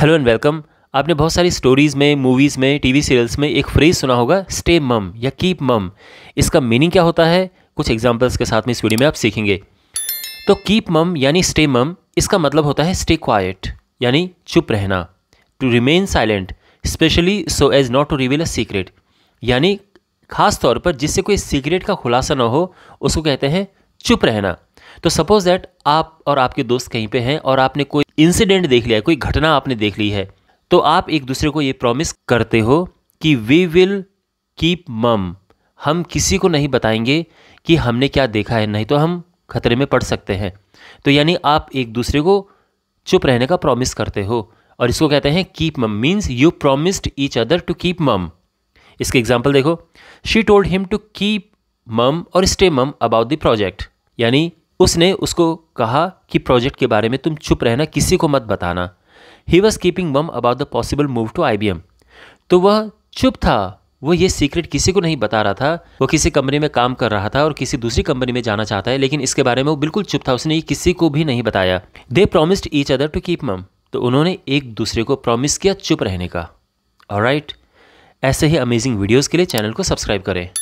hello and welcome आपने बहुत सारी स्टोरीज़ में मूवीज़ में टीवी सीरियल्स में एक फ्रेज़ सुना होगा स्टे मम या कीप मम इसका मीनिंग क्या होता है कुछ एग्जांपल्स के साथ में इस वीडियो में आप सीखेंगे तो कीप मम यानी स्टे मम इसका मतलब होता है स्टे क्वाइट यानी चुप रहना to remain silent specially so as not to reveal a secret यानी खास तौर पर जिससे कोई सीक्रेट का खुलासा ना हो उसको कहते हैं चुप रहना तो सपोज़ दैट आप और आपके दोस्त कहीं पे हैं और आपने कोई इंसिडेंट देख लिया है कोई घटना आपने देख ली है तो आप एक दूसरे को ये प्रॉमिस करते हो कि वी विल कीप मम हम किसी को नहीं बताएंगे कि हमने क्या देखा है नहीं तो हम खतरे में पड़ सकते हैं तो यानी आप एक दूसरे को चुप रहने का प्रॉमिस करते हो और इसको कहते हैं keep mum means you promised each other to keep mum इसके एग्जाम्पल देखो she told him to keep mum और स्टे मम अबाउट द प्रोजेक्ट यानी उसने उसको कहा कि प्रोजेक्ट के बारे में तुम चुप रहना किसी को मत बताना he was keeping mum about the possible move to I तो वह चुप था वो ये सीक्रेट किसी को नहीं बता रहा था वो किसी कंपनी में काम कर रहा था और किसी दूसरी कंपनी में जाना चाहता है लेकिन इसके बारे में वो बिल्कुल चुप था उसने किसी को भी नहीं बताया they promised each other to keep mum तो उन्होंने एक दूसरे को प्रॉमिस किया चुप रहने का और राइट ऐसे ही अमेजिंग वीडियोज़ के लिए चैनल को सब्सक्राइब करें